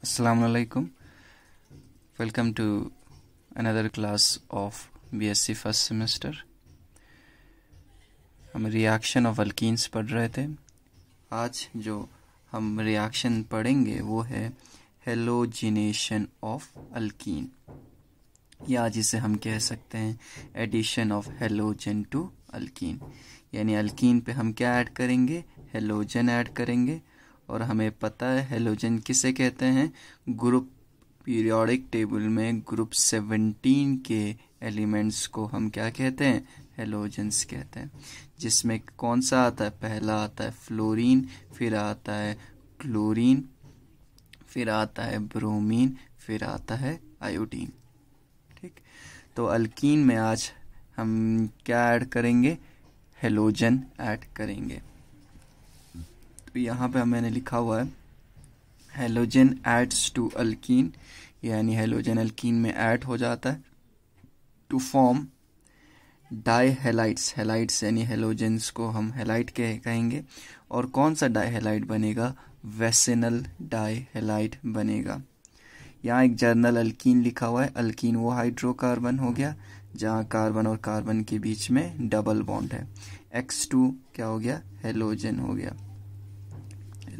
Assalamu alaikum. Welcome to another class of BSc first semester. हम reaction of alkenes पढ़ रहे थे आज जो हम reaction पढ़ेंगे वो है halogenation of alkene. या जिसे हम कह सकते हैं addition of halogen to alkene. यानी alkene पे हम क्या add करेंगे halogen add करेंगे और हमें पता है हेलोजन किसे कहते हैं ग्रुप पीरियोडिक टेबल में ग्रुप सेवनटीन के एलिमेंट्स को हम क्या कहते हैं हेलोजेंस कहते हैं जिसमें कौन सा आता है पहला आता है फ्लोरीन फिर आता है क्लोरीन फिर आता है ब्रोमीन फिर आता है आयोडीन ठीक तो अल्कीन में आज हम क्या ऐड करेंगे हेलोजन ऐड करेंगे तो यहाँ पे मैंने लिखा हुआ है हेलोजन एड्स टू अल्किन यानी हेलोजन अल्किन में ऐड हो जाता है to form dihalides halides यानी हेलोजेंस को हम हेलाइट कह कहेंगे और कौन सा डाई हेलाइट बनेगा वेसिनल डाई हेलाइट बनेगा यहाँ एक जर्नल अल्किन लिखा हुआ है अल्किन वो हाइड्रोकार्बन हो गया जहाँ कार्बन और कार्बन के बीच में डबल बॉन्ड है एक्स टू क्या हो गया हेलोजन हो गया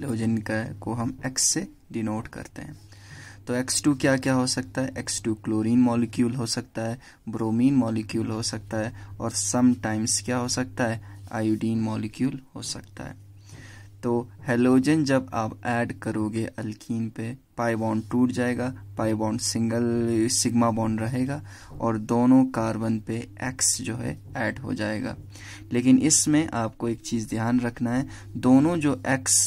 हेलोजन का को हम एक्स से डिनोट करते हैं तो एक्स टू क्या क्या हो सकता है एक्स टू क्लोरीन मॉलिक्यूल हो सकता है ब्रोमीन मॉलिक्यूल हो सकता है और समटाइम्स क्या हो सकता है आयोडीन मॉलिक्यूल हो सकता है तो हेलोजन जब आप ऐड करोगे अल्किन पे पाई बॉन्ड टूट जाएगा pi bond single sigma bond रहेगा और दोनों कार्बन पे एक्स जो है ऐड हो जाएगा लेकिन इसमें आपको एक चीज़ ध्यान रखना है दोनों जो एक्स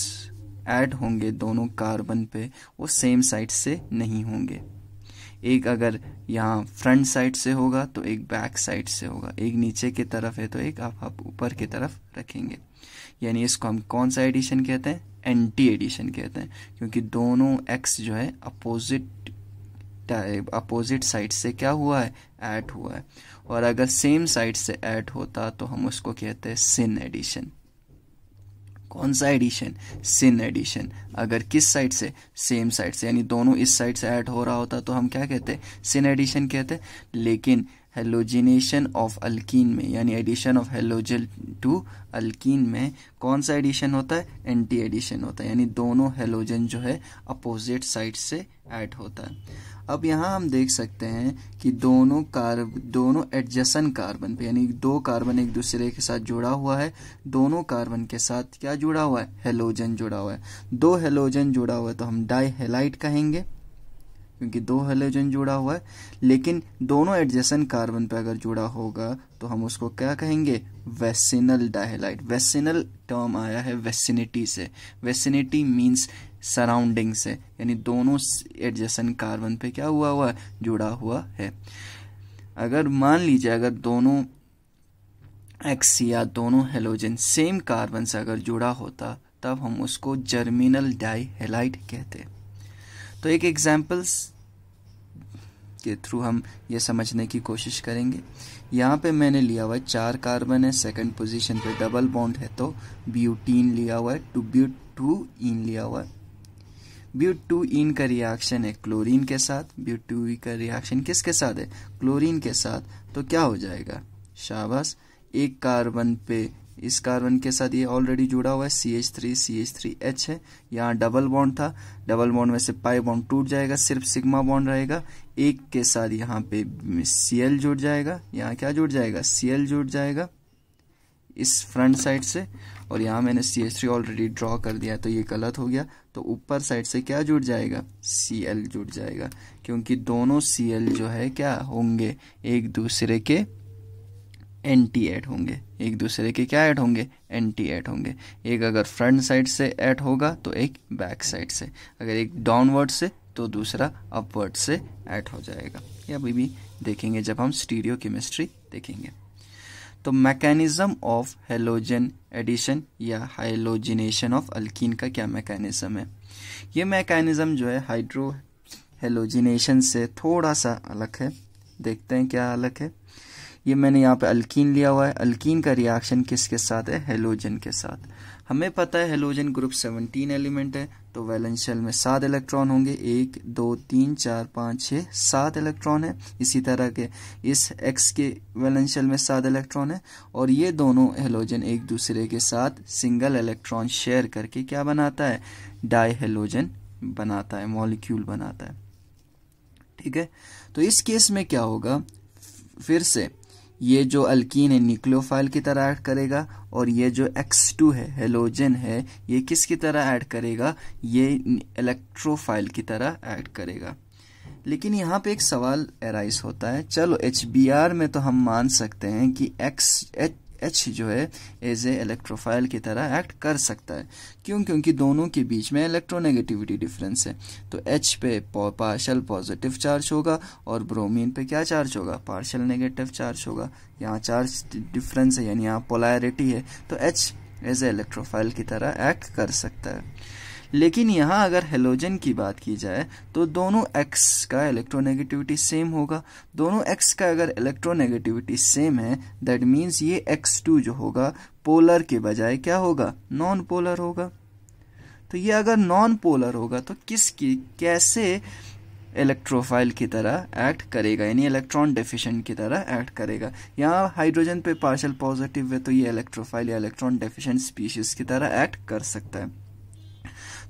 ऐड होंगे दोनों कार्बन पे वो सेम साइड से नहीं होंगे एक अगर यहाँ फ्रंट साइड से होगा तो एक बैक साइड से होगा एक नीचे की तरफ है तो एक आप आप ऊपर की तरफ रखेंगे यानी इसको हम कौन सा एडिशन कहते हैं एंटी एडिशन कहते हैं क्योंकि दोनों एक्स जो है अपोजिट अपोजिट साइड से क्या हुआ है ऐड हुआ है और अगर सेम साइड से ऐड होता तो हम उसको कहते हैं सिन एडिशन कौन सा एडिशन सिन एडिशन अगर किस साइड से सेम साइड से यानी दोनों इस साइड से ऐड हो रहा होता तो हम क्या कहते हैं सिन एडिशन कहते हैं लेकिन हेलोजिनेशन ऑफ अल्कीन में यानी addition of halogen to alkene में कौन सा एडिशन होता है एंटी एडिशन होता है यानी दोनों हेलोजन जो है अपोजिट साइड से ऐड होता है अब यहाँ हम देख सकते हैं कि दोनों कार्ब दोनों एडजसन कार्बन पे यानी दो कार्बन एक दूसरे के साथ जुड़ा हुआ है दोनों कार्बन के साथ क्या जुड़ा हुआ है हेलोजन जुड़ा हुआ है दो हेलोजन जुड़ा हुआ है तो हम डाई हेलाइट कहेंगे क्योंकि दो हेलोजन जुड़ा हुआ है लेकिन दोनों एडजसन कार्बन पे अगर जुड़ा होगा तो हम उसको क्या कहेंगे वेसिनल डाहेलाइट वेसिनल टर्म आया है वेसिनिटी से वेसिनिटी मीन्स सराउंडिंग से यानी दोनों एडजेसन कार्बन पे क्या हुआ हुआ जुड़ा हुआ है अगर मान लीजिए अगर दोनों एक्स या दोनों हेलोजन सेम कार्बन से अगर जुड़ा होता तब हम उसको जर्मिनल डाई हेलाइट कहते तो एक एग्जाम्पल्स के थ्रू हम ये समझने की कोशिश करेंगे यहाँ पे मैंने लिया हुआ है चार कार्बन है सेकंड पोजीशन पे डबल बॉन्ड है तो ब्यूटीन लिया हुआ है टू ब्यू टू इन लिया हुआ है ब्यूट इन का रिएक्शन है क्लोरीन के साथ ब्यूट टू का रिएक्शन किसके साथ है क्लोरीन के साथ तो क्या हो जाएगा शाबाश एक कार्बन पे इस कार्बन के साथ ये ऑलरेडी जुड़ा हुआ है C H three C H three H है यहाँ डबल बॉन्ड था डबल बॉन्ड में से पाई बॉन्ड टूट जाएगा सिर्फ सिग्मा बॉन्ड रहेगा एक के साथ यहाँ पे सी एल जुड़ जाएगा यहाँ क्या जुड़ जाएगा सी एल जुड़ जाएगा इस फ्रंट साइड से और यहाँ मैंने C S three already draw कर दिया तो ये गलत हो गया तो ऊपर साइड से क्या जुड़ जाएगा सी एल जुड़ जाएगा क्योंकि दोनों सी एल जो है क्या होंगे एक दूसरे के एंटी ऐड होंगे एक दूसरे के क्या ऐड होंगे एंटी ऐड होंगे एक अगर फ्रंट साइड से ऐड होगा तो एक बैक साइड से अगर एक डाउनवर्ड से तो दूसरा अपवर्ड से ऐड हो जाएगा या अभी भी देखेंगे जब हम स्टीरियो केमिस्ट्री देखेंगे तो मैकेनिज्म ऑफ हेलोजन एडिशन या हाइलोजिनेशन ऑफ अल्किन का क्या मैकेनिज्म है ये मैकेनिज्म जो है हाइड्रो हेलोजिनेशन से थोड़ा सा अलग है देखते हैं क्या अलग है ये मैंने यहाँ पे अल्किन लिया हुआ है अल्कीन का रिएक्शन किसके साथ है हेलोजन के साथ हमें पता है हेलोजन ग्रुप 17 एलिमेंट है तो वैलेंस शेल में सात इलेक्ट्रॉन होंगे एक दो तीन चार पाँच छः सात इलेक्ट्रॉन है इसी तरह के इस एक्स के वैलेंस शेल में सात इलेक्ट्रॉन है और ये दोनों हेलोजन एक दूसरे के साथ सिंगल इलेक्ट्रॉन शेयर करके क्या बनाता है डाई हेलोजन बनाता है मॉलिक्यूल बनाता है ठीक है तो इस केस में क्या होगा फिर से ये जो अल्कीन है न्यूक्लियोफाइल की तरह ऐड करेगा और ये जो X2 है हेलोजन है ये किस की तरह ऐड करेगा ये इलेक्ट्रोफाइल की तरह ऐड करेगा लेकिन यहाँ पे एक सवाल एराइज होता है चलो एच में तो हम मान सकते हैं कि एक्स एच एच जो है एज ए इलेक्ट्रोफाइल की तरह एक्ट कर सकता है क्यों क्योंकि दोनों के बीच में इलेक्ट्रोनेगेटिविटी डिफरेंस है तो एच पे पार्शल पॉजिटिव चार्ज होगा और ब्रोमीन पे क्या चार्ज होगा पार्शल नेगेटिव चार्ज होगा यहाँ चार्ज डिफरेंस है यानी यहाँ पोलैरिटी है तो एच एज ए इलेक्ट्रोफाइल की तरह एक्ट कर सकता है लेकिन यहाँ अगर हेलोजन की बात की जाए तो दोनों एक्स का इलेक्ट्रोनेगेटिविटी सेम होगा दोनों एक्स का अगर इलेक्ट्रोनेगेटिविटी सेम है दैट मीन्स ये एक्स टू जो होगा पोलर के बजाय क्या होगा नॉन पोलर होगा तो ये अगर नॉन पोलर होगा तो किसकी कैसे इलेक्ट्रोफाइल की तरह एक्ट करेगा यानी इलेक्ट्रॉन डेफिशिएंट की तरह एक्ट करेगा यहाँ हाइड्रोजन पे पार्शियल पॉजिटिव है तो ये इलेक्ट्रोफाइल या इलेक्ट्रॉन डेफिशिएंट स्पीशीज की तरह एक्ट कर सकता है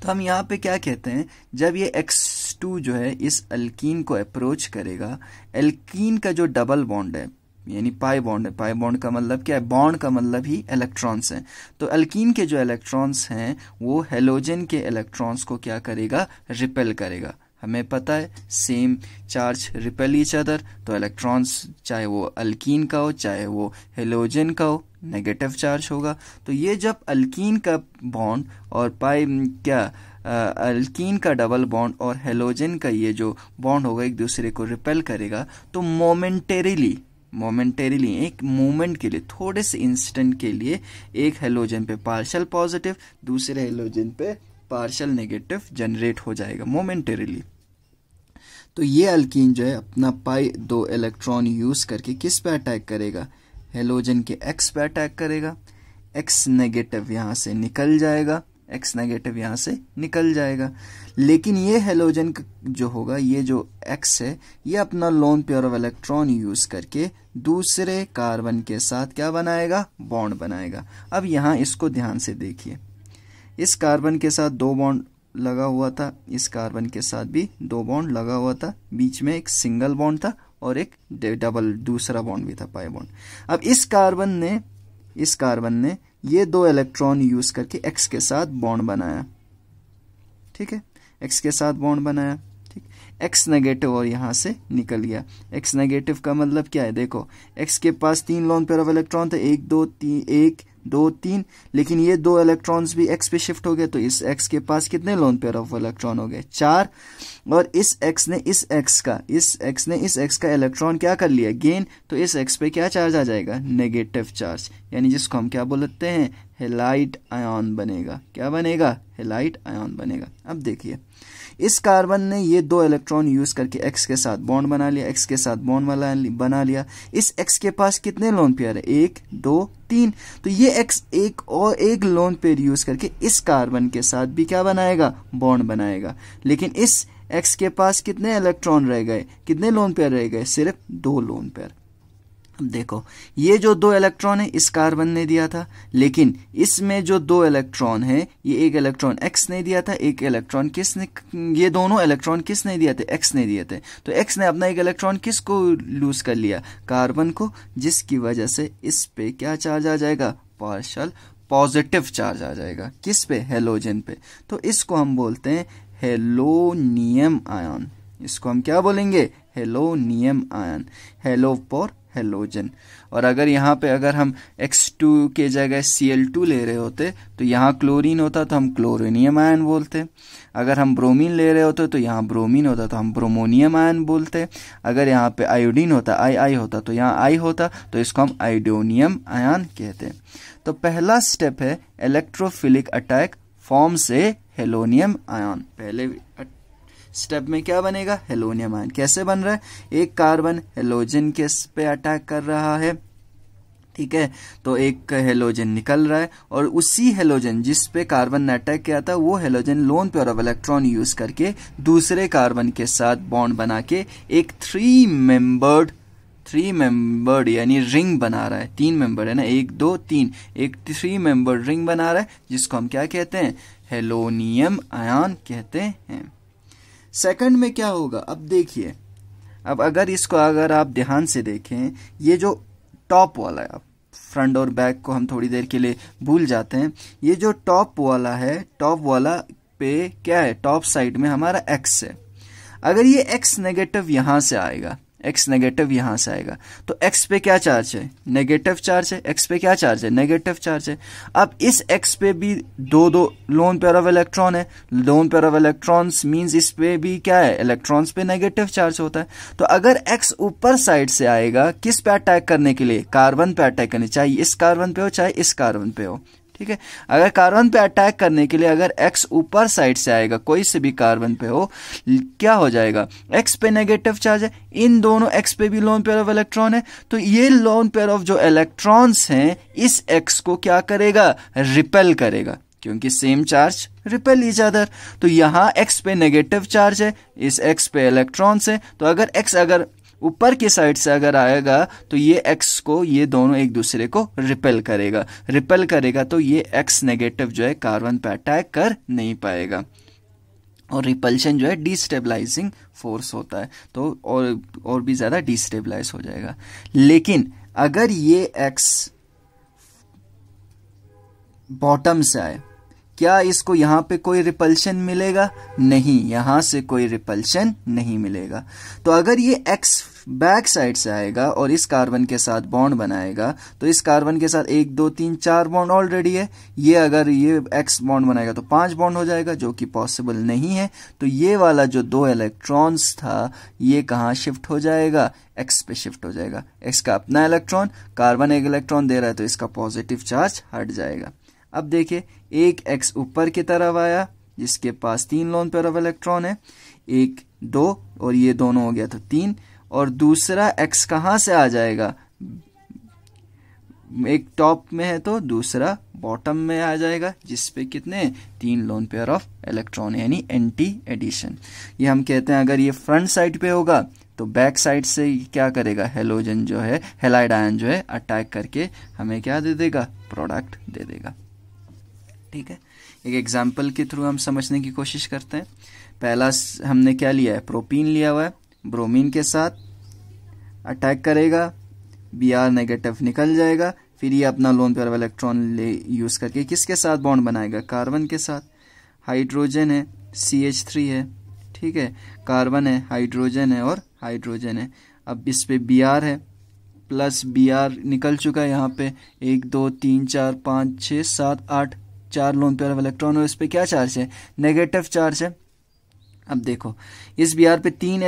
तो हम यहाँ पे क्या कहते हैं जब ये X2 जो है इस अल्कीन को अप्रोच करेगा अल्किन का जो डबल बॉन्ड है यानी पाई बॉन्ड है पाई बॉन्ड का मतलब क्या है बॉन्ड का मतलब ही इलेक्ट्रॉन्स हैं तो अल्कीन के जो इलेक्ट्रॉन्स हैं वो हेलोजन के इलेक्ट्रॉन्स को क्या करेगा रिपेल करेगा हमें पता है same charge repel each other तो इलेक्ट्रॉन्स चाहे वो अल्कीन का हो चाहे वो हेलोजन का हो नेगेटिव चार्ज होगा तो ये जब अल्कीन का बॉन्ड और पाई हम्म, क्या अल्कीन का डबल बॉन्ड और हेलोजन का ये जो बॉन्ड होगा एक दूसरे को रिपेल करेगा तो मोमेंटेरीली मोमेंटेरिली एक मोमेंट के लिए थोड़े से इंस्टेंट के लिए एक हेलोजन पे पार्शल पॉजिटिव दूसरे हेलोजन पे पार्शल नेगेटिव जनरेट हो जाएगा मोमेंटेरिली तो ये अल्किन जो है अपना पाई दो इलेक्ट्रॉन यूज करके किस पे अटैक करेगा हेलोजन के एक्स पे अटैक करेगा एक्स नेगेटिव यहाँ से निकल जाएगा एक्स नेगेटिव यहाँ से निकल जाएगा लेकिन ये हेलोजन जो होगा ये जो एक्स है ये अपना lone pair of electron use करके दूसरे कार्बन के साथ क्या बनाएगा बॉन्ड बनाएगा अब यहां इसको ध्यान से देखिए इस कार्बन के साथ दो बॉन्ड लगा हुआ था इस कार्बन के साथ भी दो बॉन्ड लगा हुआ था बीच में एक सिंगल बॉन्ड था और एक डबल दूसरा बॉन्ड भी था पाई बॉन्ड अब इस कार्बन ने इस कार्बन ने ये दो इलेक्ट्रॉन यूज करके एक्स के साथ बॉन्ड बनाया ठीक है एक्स के साथ बॉन्ड बनाया ठीक एक्स नेगेटिव और यहां से निकल गया एक्स नेगेटिव का मतलब क्या है देखो एक्स के पास तीन लोन पेयर ऑफ इलेक्ट्रॉन थे एक दो तीन एक दो तीन लेकिन ये दो इलेक्ट्रॉन्स भी एक्स पे शिफ्ट हो गए तो इस एक्स के पास कितने लोन पेयर ऑफ इलेक्ट्रॉन हो गए चार और इस एक्स ने इस एक्स का इस एक्स ने इस एक्स का इलेक्ट्रॉन क्या कर लिया गेन तो इस एक्स पे क्या चार्ज आ जाएगा नेगेटिव चार्ज यानी जिसको हम क्या बोलते हैं हेलाइट आयन बनेगा क्या बनेगा हेलाइट आयन बनेगा अब देखिए इस कार्बन ने ये दो इलेक्ट्रॉन यूज करके एक्स के साथ बॉन्ड बना लिया एक्स के साथ बॉन्ड बना लिया इस एक्स के पास कितने लोन पेयर है एक दो तीन तो ये एक्स एक और एक लोन पेयर यूज करके इस कार्बन के साथ भी क्या बनाएगा बॉन्ड बनाएगा लेकिन इस एक्स के पास कितने इलेक्ट्रॉन रह गए कितने लोन पेयर रह गए सिर्फ दो लोन पेयर देखो ये जो दो इलेक्ट्रॉन है इस कार्बन ने दिया था लेकिन इसमें जो दो इलेक्ट्रॉन है ये एक इलेक्ट्रॉन एक्स ने दिया था एक इलेक्ट्रॉन किसने ये दोनों इलेक्ट्रॉन किसने दिया थे एक्स ने दिए थे तो एक्स ने अपना एक इलेक्ट्रॉन किसको लूज कर लिया कार्बन को जिसकी वजह से इस पे क्या चार्ज आ जाएगा पार्शल पॉजिटिव चार्ज आ जाएगा किस पे हेलोजन पे तो इसको हम बोलते हैं हेलोनियम आयन इसको हम क्या बोलेंगे halonium ion halo for halogen और अगर यहाँ पे अगर हम X2 के जगह Cl2 ले रहे होते तो यहाँ क्लोरीन होता तो हम क्लोरिनियम आयन बोलते अगर हम ब्रोमीन ले रहे होते तो यहाँ ब्रोमीन होता तो हम ब्रोमोनियम आयन बोलते अगर यहाँ पे आयोडीन होता आई आई होता तो यहाँ आई होता तो इसको हम आयोडोनियम आयन कहते तो पहला स्टेप है इलेक्ट्रोफिलिक अटैक फॉर्म से हेलोनियम आयन पहले स्टेप में क्या बनेगा हेलोनियम आयन कैसे बन रहा है एक कार्बन हेलोजन के पे अटैक कर रहा है ठीक है तो एक हेलोजन निकल रहा है और उसी हेलोजन जिस पे कार्बन ने अटैक किया था वो halogen lone pair of electron use करके दूसरे कार्बन के साथ बॉन्ड बना के एक थ्री मेंबर्ड थ्री मेंबर्ड यानी रिंग बना रहा है तीन मेंबर है ना एक दो तीन एक थ्री मेंबर्ड रिंग बना रहा है जिसको हम क्या कहते हैं हेलोनियम आयन कहते हैं सेकंड में क्या होगा अब देखिए अब अगर इसको अगर आप ध्यान से देखें ये जो टॉप वाला है फ्रंट और बैक को हम थोड़ी देर के लिए भूल जाते हैं ये जो टॉप वाला है टॉप वाला पे क्या है टॉप साइड में हमारा एक्स है अगर ये एक्स नेगेटिव यहाँ से आएगा एक्स नेगेटिव यहां से आएगा तो एक्स पे क्या चार्ज है नेगेटिव चार्ज है एक्स पे क्या चार्ज है नेगेटिव चार्ज है अब इस एक्स पे भी दो दो लोन पेयर ऑफ इलेक्ट्रॉन है lone pair of electrons means इस पे भी क्या है इलेक्ट्रॉन्स पे नेगेटिव चार्ज होता है तो अगर एक्स ऊपर साइड से आएगा किस पे अटैक करने के लिए कार्बन पे अटैक करनी चाहिए इस कार्बन पे हो चाहे इस कार्बन पे हो ठीक है अगर कार्बन पे अटैक करने के लिए अगर एक्स ऊपर साइड से आएगा कोई से भी कार्बन पे हो क्या हो जाएगा एक्स पे नेगेटिव चार्ज है इन दोनों एक्स पे भी लोन पेयर ऑफ इलेक्ट्रॉन है तो ये लोन पेयर ऑफ जो इलेक्ट्रॉन्स हैं इस एक्स को क्या करेगा रिपेल करेगा क्योंकि same charge repel each other तो यहां एक्स पे नेगेटिव चार्ज है इस एक्स पे इलेक्ट्रॉन्स है तो अगर एक्स अगर ऊपर की साइड से अगर आएगा तो ये एक्स को ये दोनों एक दूसरे को रिपेल करेगा रिपेल करेगा तो ये एक्स नेगेटिव जो है कार्बन पे अटैक कर नहीं पाएगा और रिपल्शन जो है डिस्टेबलाइजिंग फोर्स होता है तो और और भी ज़्यादा डिस्टेबलाइज हो जाएगा लेकिन अगर ये एक्स बॉटम से आए क्या इसको यहां पे कोई रिपल्शन मिलेगा नहीं यहां से कोई रिपल्शन नहीं मिलेगा तो अगर ये एक्स बैक साइड से आएगा और इस कार्बन के साथ बॉन्ड बनाएगा तो इस कार्बन के साथ एक दो तीन चार बॉन्ड ऑलरेडी है ये अगर ये एक्स बॉन्ड बनाएगा तो पांच बॉन्ड हो जाएगा जो कि पॉसिबल नहीं है तो ये वाला जो दो इलेक्ट्रॉन्स था ये कहाँ शिफ्ट हो जाएगा एक्स पे शिफ्ट हो जाएगा एक्स का अपना इलेक्ट्रॉन कार्बन एक इलेक्ट्रॉन दे रहा है तो इसका पॉजिटिव चार्ज हट जाएगा अब देखिए एक एक्स ऊपर की तरफ आया जिसके पास तीन लोन पेयर ऑफ इलेक्ट्रॉन है एक दो और ये दोनों हो गया तो तीन और दूसरा एक्स कहाँ से आ जाएगा एक टॉप में है तो दूसरा बॉटम में आ जाएगा जिसपे कितने तीन लोन पेयर ऑफ इलेक्ट्रॉन यानी एंटी एडिशन ये हम कहते हैं अगर ये फ्रंट साइड पे होगा तो बैक साइड से क्या करेगा हेलोजन जो है हेलाइड आयन जो है अटैक करके हमें क्या दे देगा प्रोडक्ट दे देगा ठीक है एक एग्जाम्पल के थ्रू हम समझने की कोशिश करते हैं पहला हमने क्या लिया है प्रोपीन लिया हुआ है ब्रोमीन के साथ अटैक करेगा बी आर नेगेटिव निकल जाएगा फिर ये अपना लोन पेयर इलेक्ट्रॉन ले यूज़ करके किसके साथ बॉन्ड बनाएगा कार्बन के साथ हाइड्रोजन है सी एच थ्री है ठीक है कार्बन है हाइड्रोजन है और हाइड्रोजन है अब इस पर बी आर है प्लस बी आर निकल चुका है यहाँ पे एक दो तीन चार पाँच छः सात आठ चार लोन पेयर इलेक्ट्रॉन और इस पर क्या चार्ज है नेगेटिव चार्ज है अब देखो इस बी आर पे तीन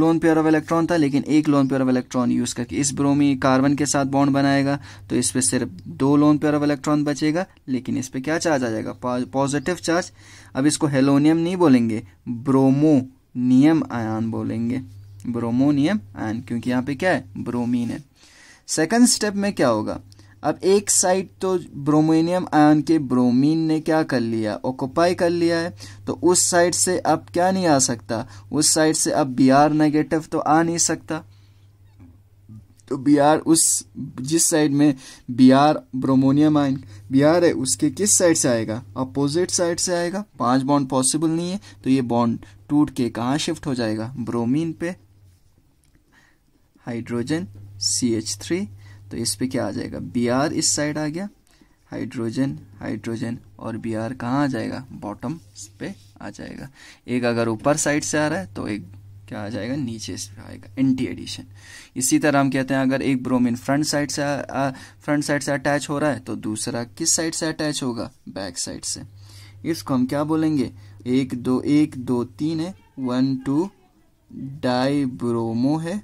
लोन पेयर ऑफ इलेक्ट्रॉन था लेकिन एक lone pair of electron use करके इस ब्रोमी कार्बन के साथ बॉन्ड बनाएगा तो इस पर सिर्फ दो लोन पेयर ऑफ इलेक्ट्रॉन बचेगा लेकिन इस पर क्या चार्ज आ जाएगा पॉजिटिव चार्ज अब इसको हेलोनियम नहीं बोलेंगे ब्रोमोनियम आयन बोलेंगे ब्रोमोनियम आयन क्योंकि यहाँ पे क्या है ब्रोमीन है सेकंड स्टेप में क्या होगा अब एक साइड तो ब्रोमोनियम आयन के ब्रोमीन ने क्या कर लिया ऑक्यूपाई कर लिया है तो उस साइड से अब क्या नहीं आ सकता उस साइड से अब बी आर नेगेटिव तो आ नहीं सकता तो बी आर उस जिस साइड में B R bromonium ion B R है उसके किस साइड से आएगा अपोजिट साइड से आएगा पांच बॉन्ड पॉसिबल नहीं है तो ये बॉन्ड टूट के कहाँ शिफ्ट हो जाएगा ब्रोमीन पे हाइड्रोजन सी एच थ्री तो इस पर क्या आ जाएगा बी आर इस साइड आ गया हाइड्रोजन हाइड्रोजन और बी आर कहाँ आ जाएगा बॉटम पे आ जाएगा एक अगर ऊपर साइड से आ रहा है तो एक क्या आ जाएगा नीचे से आएगा एंटी एडिशन इसी तरह हम कहते हैं अगर एक ब्रोमीन फ्रंट साइड से फ्रंट साइड से अटैच हो रहा है तो दूसरा किस साइड से अटैच होगा बैक साइड से इसको हम क्या बोलेंगे एक दो एक दो तीन है वन टू डाइब्रोमो है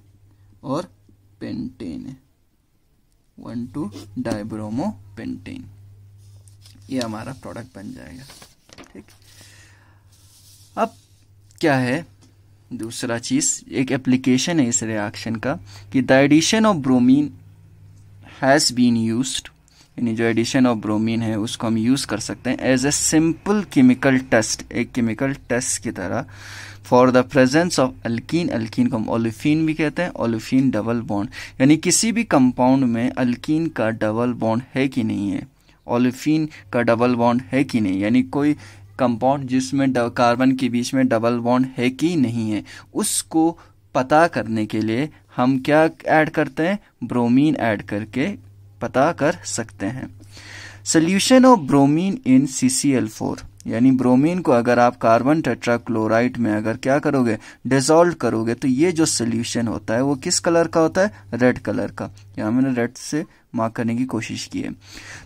और पेंटेन है वन टू डाइब्रोमो पेंटेन ये हमारा प्रोडक्ट बन जाएगा ठीक अब क्या है दूसरा चीज़ एक एप्लीकेशन है इस रिएक्शन का कि the addition of bromine has been used यानी जो एडिशन ऑफ ब्रोमीन है उसको हम यूज़ कर सकते हैं as a simple chemical test एक केमिकल टेस्ट की तरह for the presence of alkene alkene को हम ओलिफिन भी कहते हैं ओलिफिन डबल बॉन्ड यानी किसी भी कंपाउंड में अल्कीन का डबल बॉन्ड है कि नहीं है ओलिफिन का डबल बॉन्ड है कि नहीं यानी कोई कंपाउंड जिसमें कार्बन के बीच में डबल बॉन्ड है कि नहीं है उसको पता करने के लिए हम क्या ऐड करते हैं ब्रोमीन ऐड करके पता कर सकते हैं solution of bromine in C C L four यानी ब्रोमीन को अगर आप कार्बन टेट्राक्लोराइड में अगर क्या करोगे डिजोल्व करोगे तो ये जो सोल्यूशन होता है वो किस कलर का होता है रेड कलर का यहाँ मैंने रेड से मार्क करने की कोशिश की है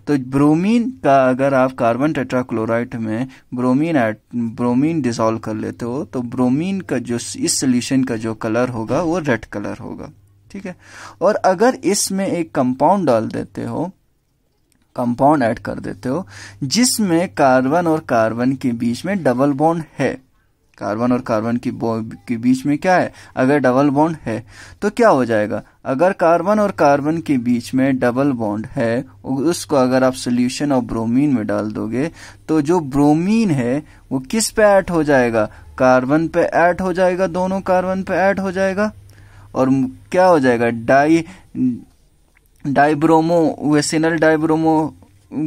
तो ब्रोमीन का अगर आप कार्बन टेट्राक्लोराइड में ब्रोमीन एट ब्रोमीन डिजोल्व कर लेते हो तो ब्रोमीन का जो इस सोल्यूशन का जो कलर होगा वो रेड कलर होगा ठीक है और अगर इसमें एक कंपाउंड डाल देते हो कंपाउंड ऐड कर देते हो जिसमें कार्बन और कार्बन के बीच में डबल बॉन्ड है कार्बन और कार्बन की के बीच में क्या है अगर डबल बॉन्ड है तो क्या हो जाएगा अगर कार्बन और कार्बन के बीच में डबल बॉन्ड है उसको अगर आप सोल्यूशन और ब्रोमीन में डाल दोगे तो जो ब्रोमीन है वो किस पे ऐड हो जाएगा कार्बन पे ऐड हो जाएगा दोनों कार्बन पे ऐड हो जाएगा और क्या हो जाएगा di dibromo vicinal dibromo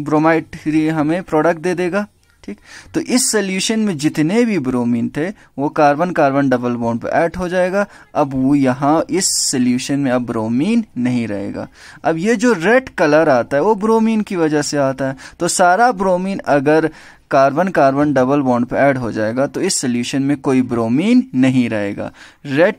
bromide हमें प्रोडक्ट दे देगा ठीक तो इस सोल्यूशन में जितने भी ब्रोमीन थे वो कार्बन कार्बन डबल बॉन्ड पर ऐड हो जाएगा अब वो यहाँ इस सोल्यूशन में अब ब्रोमीन नहीं रहेगा अब ये जो रेड कलर आता है वो ब्रोमीन की वजह से आता है तो सारा ब्रोमीन अगर कार्बन कार्बन डबल बॉन्ड पे ऐड हो जाएगा तो इस सोल्यूशन में कोई ब्रोमीन नहीं रहेगा रेड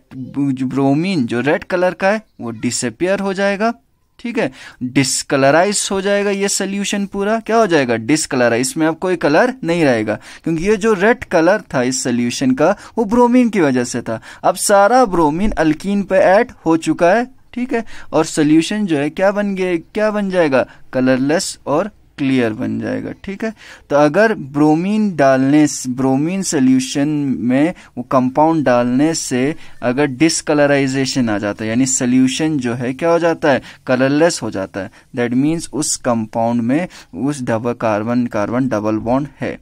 ब्रोमीन जो रेड कलर का है वो डिसअपियर हो जाएगा ठीक है डिसकलराइज हो जाएगा ये सोल्यूशन पूरा क्या हो जाएगा डिसकलराइज इसमें अब कोई कलर नहीं रहेगा क्योंकि ये जो रेड कलर था इस सोल्यूशन का वो ब्रोमीन की वजह से था अब सारा ब्रोमीन अल्कीन पे ऐड हो चुका है ठीक है और सोल्यूशन जो है क्या बन गया क्या बन जाएगा कलरलेस और क्लियर बन जाएगा ठीक है तो अगर ब्रोमीन डालने ब्रोमीन सोल्यूशन में वो कंपाउंड डालने से अगर डिसकलराइजेशन आ जाता है यानी सोल्यूशन जो है क्या हो जाता है कलरलेस हो जाता है दैट मीन्स उस कंपाउंड में उस double carbon carbon double bond है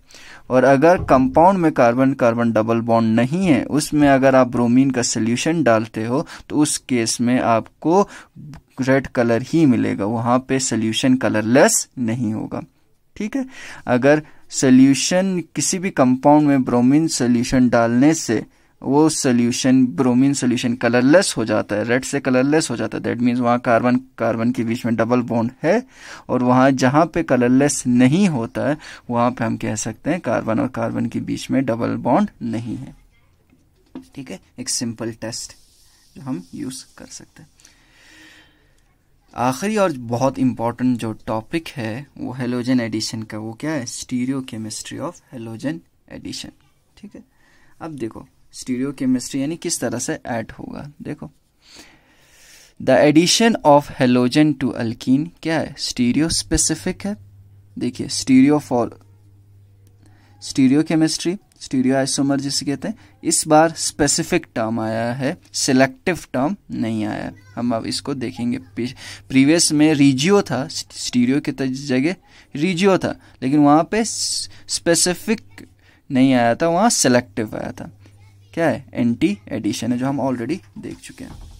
और अगर कंपाउंड में कार्बन कार्बन डबल बॉन्ड नहीं है उसमें अगर आप ब्रोमीन का सोल्यूशन डालते हो तो उस केस में आपको रेड कलर ही मिलेगा वहां पे सोल्यूशन कलरलेस नहीं होगा ठीक है अगर सोल्यूशन किसी भी कंपाउंड में ब्रोमीन सोल्यूशन डालने से वो सोल्यूशन ब्रोमीन सोल्यूशन कलरलेस हो जाता है रेड से कलरलेस हो जाता है दैट मीन्स वहाँ कार्बन कार्बन के बीच में डबल बॉन्ड है और वहाँ जहाँ पे कलरलेस नहीं होता है वहाँ पे हम कह सकते हैं कार्बन और कार्बन के बीच में डबल बॉन्ड नहीं है ठीक है एक सिंपल टेस्ट जो हम यूज़ कर सकते हैं आखिरी और बहुत इम्पोर्टेंट जो टॉपिक है वो हेलोजन एडिशन का वो क्या है stereochemistry of halogen addition ठीक है अब देखो स्टीरियो केमिस्ट्री यानी किस तरह से ऐड होगा देखो the addition of halogen to alkene क्या है स्टीरियो स्पेसिफिक है देखिए stereo for stereochemistry stereoisomer जिसे कहते हैं इस बार स्पेसिफिक टर्म आया है सिलेक्टिव टर्म नहीं आया हम अब इसको देखेंगे प्रीवियस में रीजियो था स्टीरियो की जगह रीजियो था लेकिन वहाँ पे स्पेसिफिक नहीं आया था वहाँ सेलेक्टिव आया था क्या है एंटी एडिशन है जो हम ऑलरेडी देख चुके हैं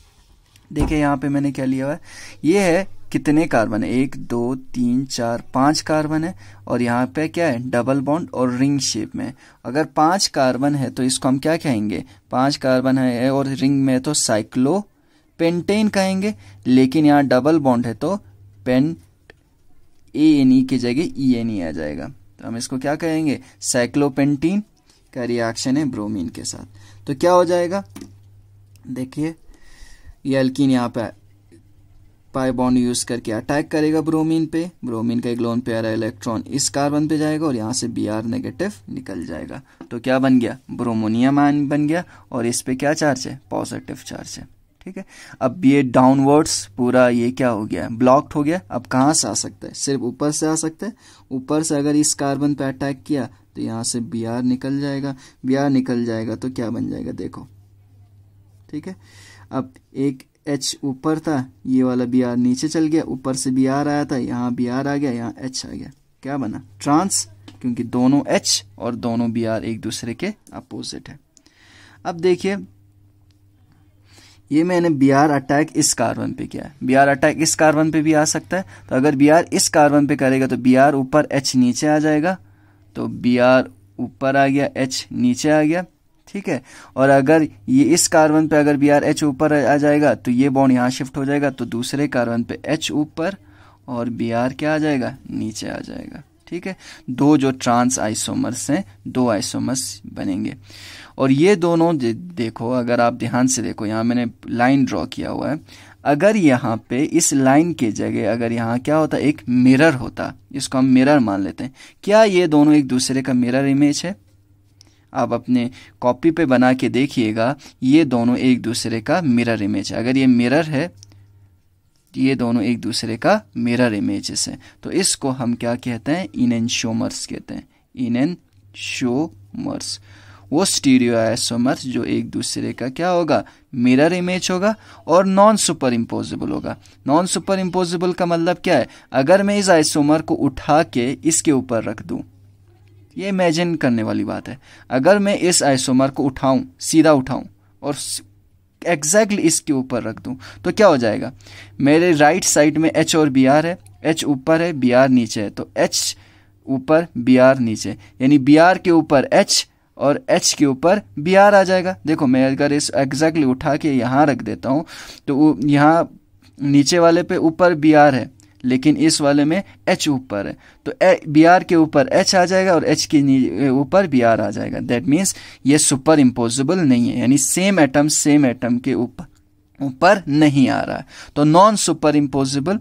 देखिए यहाँ पे मैंने क्या लिया हुआ है ये है कितने कार्बन है एक दो तीन चार पांच कार्बन है और यहाँ पे क्या है डबल बॉन्ड और रिंग शेप में अगर पांच कार्बन है तो इसको हम क्या कहेंगे पांच कार्बन है और रिंग में तो साइक्लो पेंटेन कहेंगे लेकिन यहाँ डबल बॉन्ड है तो पेंट ए एन ई की जगह ई एन ई आ जाएगा तो हम इसको क्या कहेंगे साइक्लोपेंटीन का रिएक्शन है ब्रोमीन के साथ तो क्या हो जाएगा देखिए ये एल्किन यहाँ पे पाई बॉन्ड यूज करके अटैक करेगा ब्रोमीन पे ब्रोमीन का एक लोन प्यारा इलेक्ट्रॉन इस कार्बन पे जाएगा और यहाँ से बी आर नेगेटिव निकल जाएगा तो क्या बन गया ब्रोमोनियम आयन बन गया और इस पे क्या चार्ज है पॉजिटिव चार्ज है ठीक है अब ये डाउनवर्ड्स पूरा ये क्या हो गया ब्लॉक्ड हो गया अब कहाँ से आ सकता है सिर्फ ऊपर से आ सकता है ऊपर से अगर इस कार्बन पे अटैक किया तो यहाँ से बी आर निकल जाएगा बी आर निकल जाएगा तो क्या बन जाएगा देखो ठीक है अब एक एच ऊपर था ये वाला बी आर नीचे चल गया ऊपर से बी आर आया था यहाँ बी आर आ गया यहाँ एच आ गया क्या बना ट्रांस क्योंकि दोनों एच और दोनों बी आर एक दूसरे के अपोजिट है अब देखिए ये मैंने बी आर अटैक इस कार्बन पे किया है बी आर अटैक इस कार्बन पे भी आ सकता है तो अगर बी आर इस कार्बन पे करेगा तो बी आर ऊपर एच नीचे आ जाएगा तो बी आर ऊपर आ गया एच नीचे आ गया ठीक है और अगर ये इस कार्बन पे अगर बी आर एच ऊपर आ जाएगा तो ये बॉन्ड यहाँ शिफ्ट हो जाएगा तो दूसरे कार्बन पे एच ऊपर और बी आर क्या आ जाएगा नीचे आ जाएगा ठीक है दो जो ट्रांस आइसोमर्स हैं दो आइसोमर्स बनेंगे और ये दोनों देखो अगर आप ध्यान से देखो यहाँ मैंने लाइन ड्रॉ किया हुआ है अगर यहाँ पे इस लाइन के जगह अगर यहाँ क्या होता एक मिरर होता इसको हम मिरर मान लेते हैं क्या ये दोनों एक दूसरे का मिरर इमेज है आप अपने कॉपी पे बना के देखिएगा ये दोनों एक दूसरे का मिरर इमेज है अगर ये मिरर है ये दोनों एक दूसरे का मिरर इमेजेस हैं तो इसको हम क्या कहते हैं इन एन शोमर्स कहते हैं इन एन शोमर्स वो स्टीरियो आइसोमर्स जो एक दूसरे का क्या होगा मिरर इमेज होगा और नॉन सुपर इम्पोजिबल होगा नॉन सुपर इम्पोजिबल का मतलब क्या है अगर मैं इस आइसोमर को उठा के इसके ऊपर रख दूँ ये इमेजिन करने वाली बात है अगर मैं इस आइसोमर को उठाऊं सीधा उठाऊं और एग्जैक्टली इसके ऊपर रख दूं तो क्या हो जाएगा मेरे राइट साइड में एच और बी आर है एच ऊपर है बी आर नीचे है तो एच ऊपर बी आर नीचे यानी बी आर के ऊपर एच और एच के ऊपर बी आर आ जाएगा देखो मैं अगर इस एग्जैक्टली उठा के यहाँ रख देता हूँ तो यहाँ नीचे वाले पे ऊपर बी आर है लेकिन इस वाले में एच ऊपर है तो बी आर के ऊपर एच आ जाएगा और एच के ऊपर बी आर आ जाएगा दैट मीन्स ये सुपर इम्पोजिबल नहीं है यानी सेम एटम सेम एटम के ऊपर ऊपर नहीं आ रहा है तो नॉन सुपर इम्पोजिबल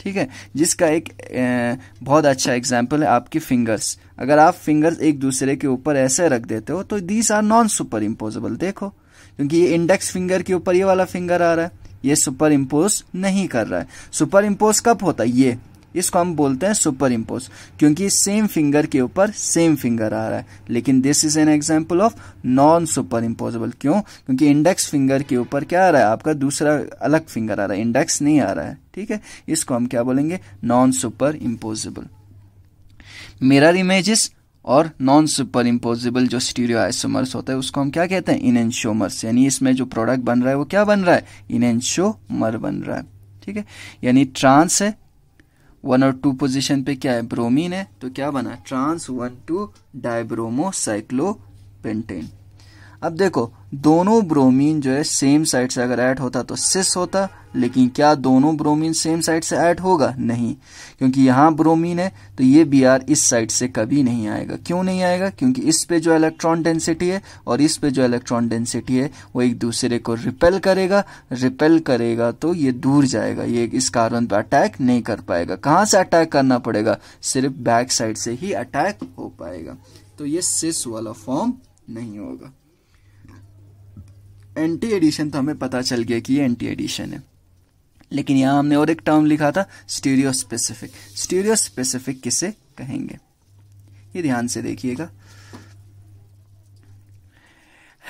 ठीक है जिसका एक ए, बहुत अच्छा एग्जाम्पल है आपकी फिंगर्स अगर आप फिंगर्स एक दूसरे के ऊपर ऐसे रख देते हो तो these are non superimposable देखो क्योंकि ये इंडेक्स फिंगर के ऊपर ये वाला फिंगर आ रहा है ये सुपर इम्पोज नहीं कर रहा है सुपर इम्पोज कब होता है ये इसको हम बोलते हैं सुपर इम्पोज क्योंकि सेम फिंगर के ऊपर सेम फिंगर आ रहा है लेकिन this is an example of non superimposable क्यों क्योंकि इंडेक्स फिंगर के ऊपर क्या आ रहा है आपका दूसरा अलग फिंगर आ रहा है इंडेक्स नहीं आ रहा है ठीक है इसको हम क्या बोलेंगे non superimposable mirror images और नॉन सुपर इम्पोजिबल जो स्टीरियो आइसोमर्स होता है उसको हम क्या कहते हैं इनेंशोमर्स यानी इसमें जो प्रोडक्ट बन रहा है वो क्या बन रहा है इनेंशोमर बन रहा है ठीक है यानी ट्रांस है वन और टू पोजीशन पे क्या है ब्रोमीन है तो क्या बना ट्रांस वन टू डायब्रोमोसाइक्लोपेंटेन अब देखो दोनों ब्रोमीन जो है सेम साइड से अगर ऐड होता तो सिस होता लेकिन क्या दोनों ब्रोमीन सेम साइड से ऐड होगा नहीं क्योंकि यहां ब्रोमीन है तो ये बी आर इस साइड से कभी नहीं आएगा क्यों नहीं आएगा क्योंकि इस पे जो इलेक्ट्रॉन डेंसिटी है और इस पे जो इलेक्ट्रॉन डेंसिटी है वो एक दूसरे को रिपेल करेगा रिपेल करेगा तो ये दूर जाएगा ये इस कार्बन पर अटैक नहीं कर पाएगा कहां से अटैक करना पड़ेगा सिर्फ बैक साइड से ही अटैक हो पाएगा तो ये सिस वाला फॉर्म नहीं होगा एंटी एडिशन तो हमें पता चल गया कि ये एंटी एडिशन है लेकिन यहां हमने और एक टर्म लिखा था स्टीरियो स्पेसिफिक स्टीरियो स्पेसिफिक किसे कहेंगे ये ध्यान से देखिएगा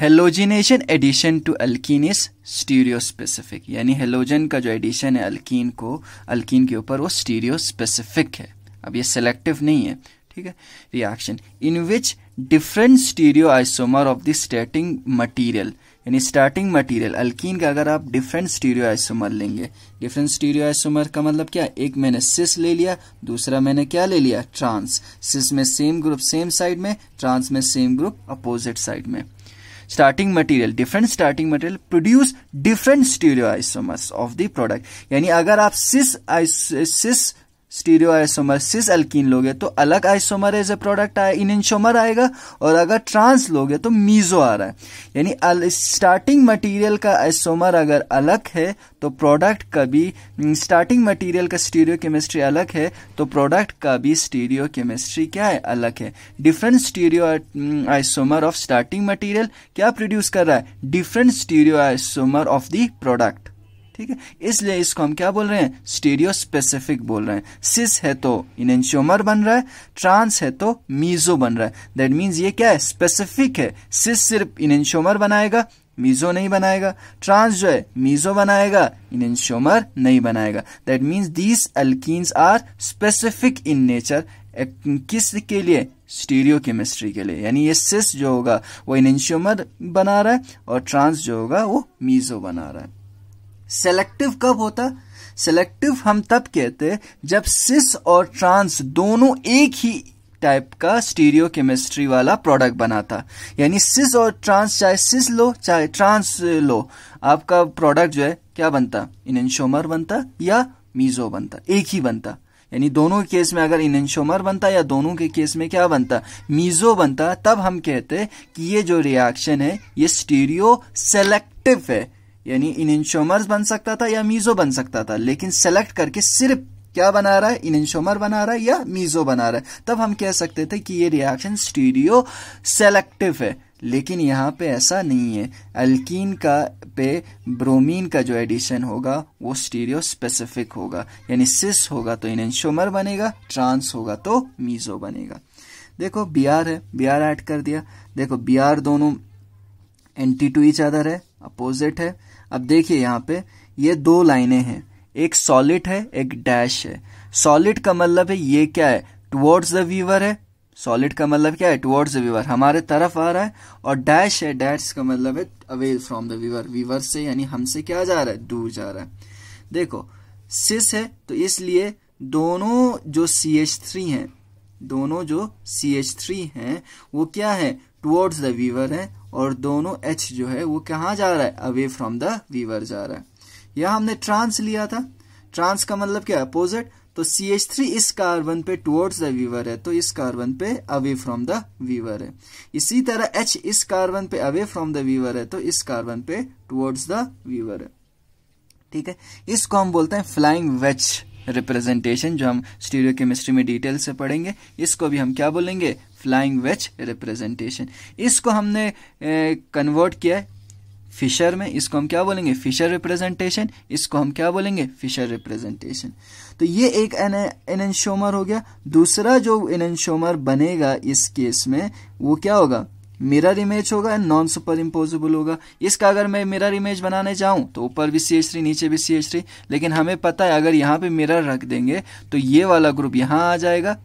halogenation addition to alkene is stereospecific यानी हेलोजन का जो एडिशन है अल्किन को अल्कीन के ऊपर वो स्टीरियो स्पेसिफिक है अब ये सेलेक्टिव नहीं है ठीक है reaction in which different stereoisomer of the stating material यानी स्टार्टिंग मटेरियल अल्कीन का अगर आप डिफरेंट स्टीरियो आइसोमर लेंगे डिफरेंट स्टीरियो आइसोमर का मतलब क्या एक मैंने सिस ले लिया दूसरा मैंने क्या ले लिया ट्रांस सिस में सेम ग्रुप सेम साइड में ट्रांस में सेम ग्रुप अपोजिट साइड में starting material different starting material produce different stereoisomers of the product यानी अगर आप cis cis stereoisomer cis alkene लोगे तो अलग isomer as a product in इनशोमर आएगा और अगर ट्रांस लोगे तो मीजो आ रहा है यानी स्टार्टिंग मटेरियल का आइसोमर अगर अलग है तो प्रोडक्ट हम्म, का भी स्टार्टिंग मटेरियल का स्टीरियो केमिस्ट्री अलग है तो प्रोडक्ट का भी स्टीरियो केमिस्ट्री क्या है अलग है different stereoisomer of starting material क्या प्रोड्यूस कर रहा है different stereoisomer of the product ठीक है इसलिए इसको हम क्या बोल रहे हैं स्टेरियो स्पेसिफिक बोल रहे हैं सिस है तो इनेंशियोमर बन रहा है ट्रांस है तो मीजो बन रहा है दैट मीन्स ये क्या है स्पेसिफिक है सिस सिर्फ इनेंशियोमर बनाएगा मीजो नहीं बनाएगा ट्रांस जो है मीजो बनाएगा इनेंशियोमर नहीं बनाएगा दैट मीन्स दीज एल्किस आर स्पेसिफिक इन नेचर किस के लिए स्टीरियो केमिस्ट्री के लिए यानी ये सिस जो होगा वो इनेंशियोमर बना रहा है और ट्रांस जो होगा वो मीजो बना रहा है सेलेक्टिव कब होता सेलेक्टिव हम तब कहते जब सिस और ट्रांस दोनों एक ही टाइप का स्टीरियो केमिस्ट्री वाला प्रोडक्ट बनाता यानी सिस और ट्रांस चाहे सिस लो चाहे ट्रांस लो आपका प्रोडक्ट जो है क्या बनता इनशोमर बनता या मीजो बनता एक ही बनता यानी दोनों केस में अगर इनशोमर बनता या दोनों के केस में क्या बनता मीजो बनता तब हम कहते कि ये जो रिएक्शन है ये स्टीरियो सेलेक्टिव है यानी इनशोमर्स बन सकता था या मीजो बन सकता था लेकिन सेलेक्ट करके सिर्फ क्या बना रहा है इनशोमर बना रहा है या मीजो बना रहा है तब हम कह सकते थे कि ये रिएक्शन स्टीरियो सेलेक्टिव है लेकिन यहाँ पे ऐसा नहीं है अल्कीन का पे ब्रोमीन का जो एडिशन होगा वो स्टीरियो स्पेसिफिक होगा यानी सिस होगा तो इनशोमर बनेगा ट्रांस होगा तो मीजो बनेगा देखो बी आर है बी आर ऐड कर दिया देखो बी आर दोनों एंटी टू इच अदर है अपोजिट है अब देखिए यहाँ पे ये दो लाइनें हैं एक सॉलिड है एक डैश है सॉलिड का मतलब है ये क्या है टुवर्ड्स द व्यूवर है सॉलिड का मतलब क्या है टुवर्ड्स द व्यूवर हमारे तरफ आ रहा है और डैश है डैश का मतलब है away from the viewer viewer से यानी हमसे क्या जा रहा है दूर जा रहा है देखो सिस है तो इसलिए दोनों जो सी एच थ्री हैं दोनों जो सी एच थ्री हैं वो क्या है टुवर्ड्स द व्यूवर है और दोनों एच जो है वो कहाँ जा रहा है अवे फ्रॉम द वीवर जा रहा है यह हमने ट्रांस लिया था ट्रांस का मतलब क्या अपोजिट तो सी एच थ्री इस कार्बन पे टुवर्ड्स द वीवर है तो इस कार्बन पे अवे फ्रॉम द वीवर है इसी तरह एच इस कार्बन पे अवे फ्रॉम द वीवर है तो इस कार्बन पे टुवर्ड्स द वीवर है ठीक है इसको हम बोलते हैं फ्लाइंग वेच रिप्रेजेंटेशन जो हम स्टीरियो केमिस्ट्री में डिटेल से पढ़ेंगे इसको भी हम क्या बोलेंगे फ्लाइंग वेच रिप्रेजेंटेशन इसको हमने कन्वर्ट किया है फिशर में इसको हम क्या बोलेंगे फिशर रिप्रेजेंटेशन इसको हम क्या बोलेंगे फिशर रिप्रेजेंटेशन तो ये एक एनशोमर हो गया दूसरा जो एनशोमर बनेगा इस केस में वो क्या होगा मिरर इमेज होगा एंड नॉन सुपर इम्पोजिबल होगा इसका अगर मैं मिरर इमेज बनाने जाऊं तो ऊपर भी सी एच थ्री नीचे भी सी एच थ्री लेकिन हमें पता है अगर यहाँ पे मिरर रख देंगे तो ये वाला ग्रुप यहाँ आ जाएगा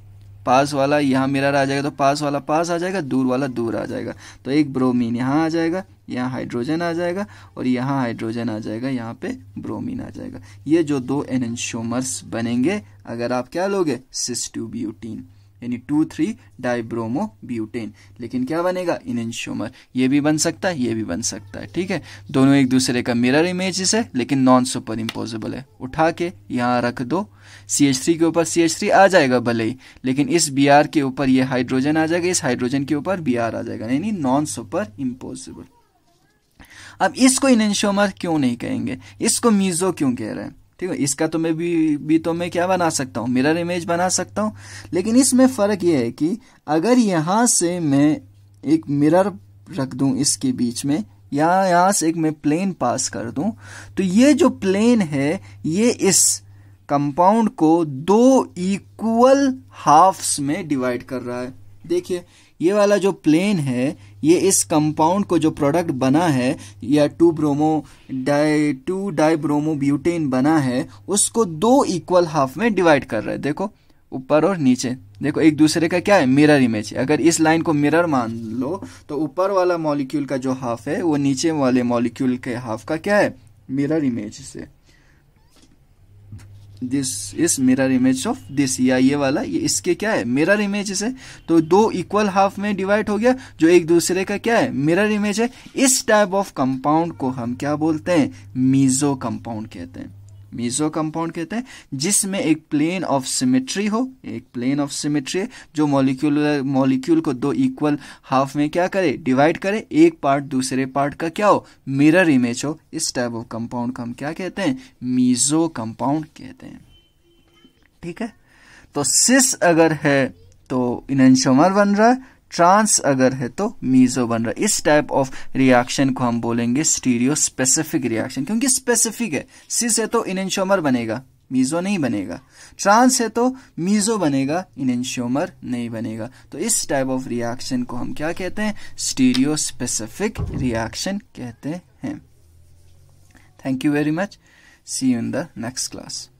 पास वाला यहाँ मिरर आ जाएगा तो पास वाला पास आ जाएगा दूर वाला दूर आ जाएगा तो एक ब्रोमीन यहाँ आ जाएगा यहाँ हाइड्रोजन आ जाएगा और यहाँ हाइड्रोजन आ जाएगा यहाँ पे ब्रोमीन आ जाएगा ये जो दो एनशोमर्स बनेंगे अगर आप क्या लोगे सिस्टूब्यूटीन यानी टू थ्री डाइब्रोमो ब्यूटेन लेकिन क्या बनेगा इनशोमर ये भी बन सकता है ये भी बन सकता है ठीक है दोनों एक दूसरे का मिरर इमेजेस है लेकिन नॉन सुपर इम्पोजिबल है उठा के यहाँ रख दो सी एच थ्री के ऊपर सी एच थ्री आ जाएगा भले ही लेकिन इस बी आर के ऊपर ये हाइड्रोजन आ जाएगा इस हाइड्रोजन के ऊपर बी आर आ जाएगा यानी नॉन सुपर इम्पोजिबल अब इसको इनशोमर क्यों नहीं कहेंगे इसको मीजो क्यों कह रहे हैं ठीक है इसका तो मैं भी, भी तो मैं क्या बना सकता हूँ मिरर इमेज बना सकता हूँ लेकिन इसमें फ़र्क यह है कि अगर यहाँ से मैं एक मिरर रख दूँ इसके बीच में या यहाँ से एक मैं प्लेन पास कर दूँ तो ये जो प्लेन है ये इस कंपाउंड को दो इक्वल हाफ्स में डिवाइड कर रहा है देखिए ये वाला जो प्लेन है ये इस कंपाउंड को जो प्रोडक्ट बना है या two bromo di two di bromo butane बना है उसको दो इक्वल हाफ में डिवाइड कर रहा है देखो ऊपर और नीचे देखो एक दूसरे का क्या है मिरर इमेज अगर इस लाइन को मिरर मान लो तो ऊपर वाला मॉलिक्यूल का जो हाफ है वो नीचे वाले मॉलिक्यूल के हाफ का क्या है मिरर इमेज से this is mirror image of this या ये वाला ये इसके क्या है मिरर इमेज इसे तो दो इक्वल हाफ में डिवाइड हो गया जो एक दूसरे का क्या है मिरर इमेज है इस टाइप ऑफ कंपाउंड को हम क्या बोलते हैं मीजो कंपाउंड कहते हैं मीजो कंपाउंड कहते हैं जिसमें एक प्लेन ऑफ सिमेट्री हो एक प्लेन ऑफ सिमेट्री जो मॉलिक्यूल मॉलिक्यूल को दो इक्वल हाफ में क्या करे डिवाइड करे एक पार्ट दूसरे पार्ट का क्या हो मिरर इमेज हो इस टाइप ऑफ कंपाउंड को हम क्या कहते हैं मीजो कंपाउंड कहते हैं ठीक है तो सिस अगर है तो इनशोमर बन रहा है ट्रांस अगर है तो मीजो बन रहा है इस टाइप ऑफ रिएक्शन को हम बोलेंगे स्टीरियो स्पेसिफिक रिएक्शन क्योंकि स्पेसिफिक है सिस है तो इनशोमर बनेगा मीजो नहीं बनेगा ट्रांस है तो मीजो बनेगा इनशोमर नहीं बनेगा तो इस टाइप ऑफ रिएक्शन को हम क्या कहते हैं स्टीरियो स्पेसिफिक रिएक्शन कहते हैं thank you very much see you in the next class